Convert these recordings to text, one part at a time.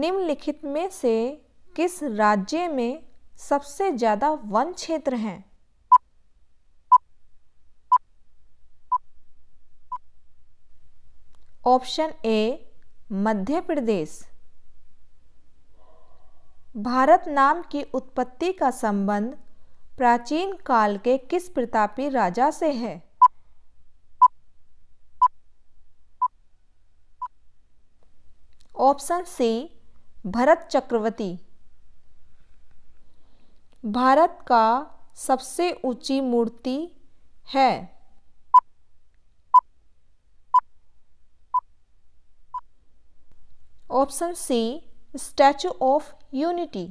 निम्नलिखित में से किस राज्य में सबसे ज़्यादा वन क्षेत्र हैं ऑप्शन ए मध्य प्रदेश भारत नाम की उत्पत्ति का संबंध प्राचीन काल के किस प्रतापी राजा से है ऑप्शन सी भरत चक्रवर्ती भारत का सबसे ऊंची मूर्ति है option C statue of unity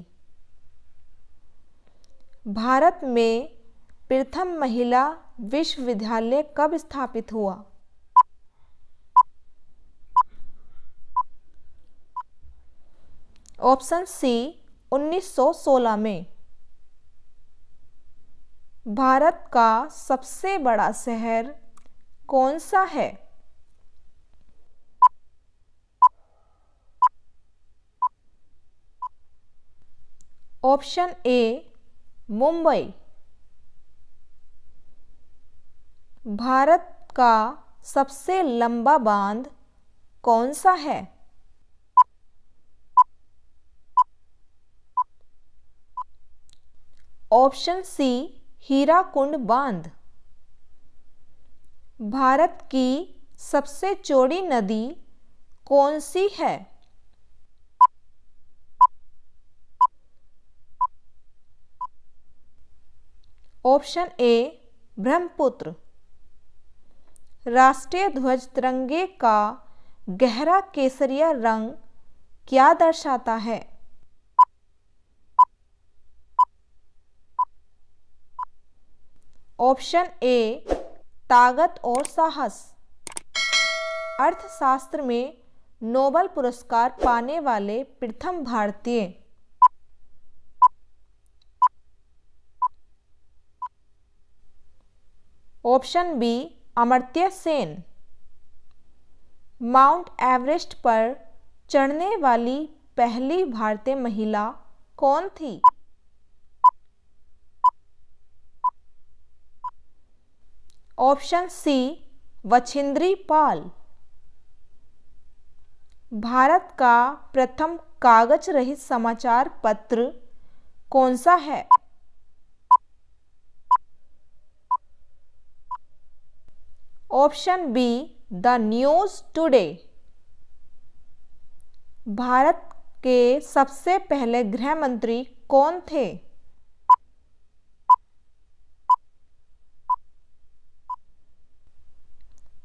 Bharat में प्रथम महिला विश्वविद्यालय कब स्थापित हुआ ऑप्शन सी 1916 में भारत का सबसे बड़ा शहर कौन सा है ऑप्शन ए मुंबई भारत का सबसे लंबा बांध कौन सा है ऑप्शन सी हीरा कुंड बांध भारत की सबसे चौड़ी नदी कौन सी है ऑप्शन ए ब्रह्मपुत्र राष्ट्रीय ध्वज तिरंगे का गहरा केसरिया रंग क्या दर्शाता है ऑप्शन ए ताकत और साहस अर्थशास्त्र में नोबल पुरस्कार पाने वाले प्रथम भारतीय option B Amartya Sen Mount Everest पर चढ़ने वाली पहली भारतीय महिला कौन थी ऑप्शन सी वछिंद्री पाल भारत का प्रथम कागज रहित समाचार पत्र कौन सा है option B the news today Bharat के सबसे पहले गृह मंत्री कौन थे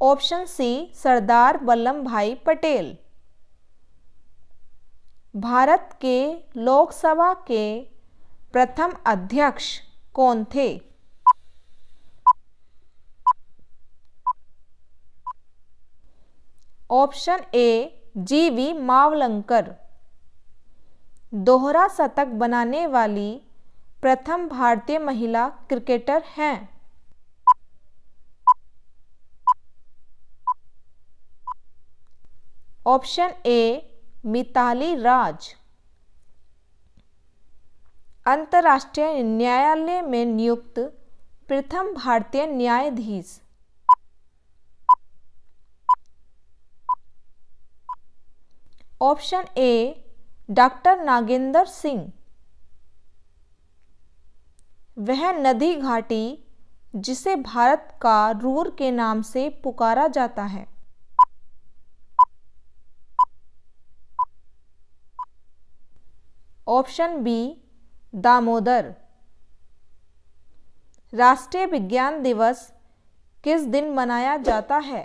ऑप्शन सी सरदार वल्लभ भाई पटेल भारत के लोकसभा के प्रथम अध्यक्ष कौन थे option A G V Mavalankar दोहरा शतक बनाने वाली प्रथम भारतीय महिला क्रिकेटर हैं ऑप्शन ए मिताली राज अंतर्राष्ट्रीय न्यायालय में नियुक्त प्रथम भारतीय न्यायाधीश option A doctor Nagendra Singh वह नदी घाटी जिसे भारत का रूर के नाम से पुकारा जाता है ऑप्शन बी दामोदर राष्ट्रीय विज्ञान दिवस किस दिन मनाया जाता है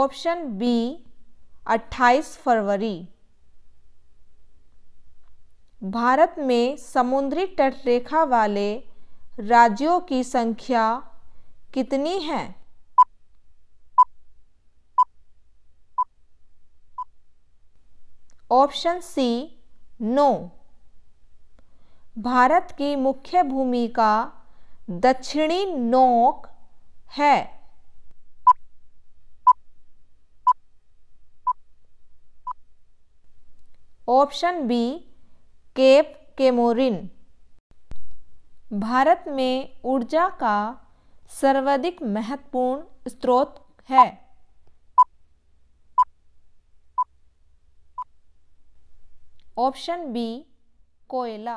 ऑप्शन बी 28 फरवरी भारत में समुद्री तटरेखा वाले राज्यों की संख्या कितनी है ऑप्शन सी नो भारत की मुख्य भूमिका दक्षिणी नोक है option B Cape Comorin Bharat में ऊर्जा का सर्वाधिक महत्वपूर्ण स्रोत है ऑप्शन बी कोयला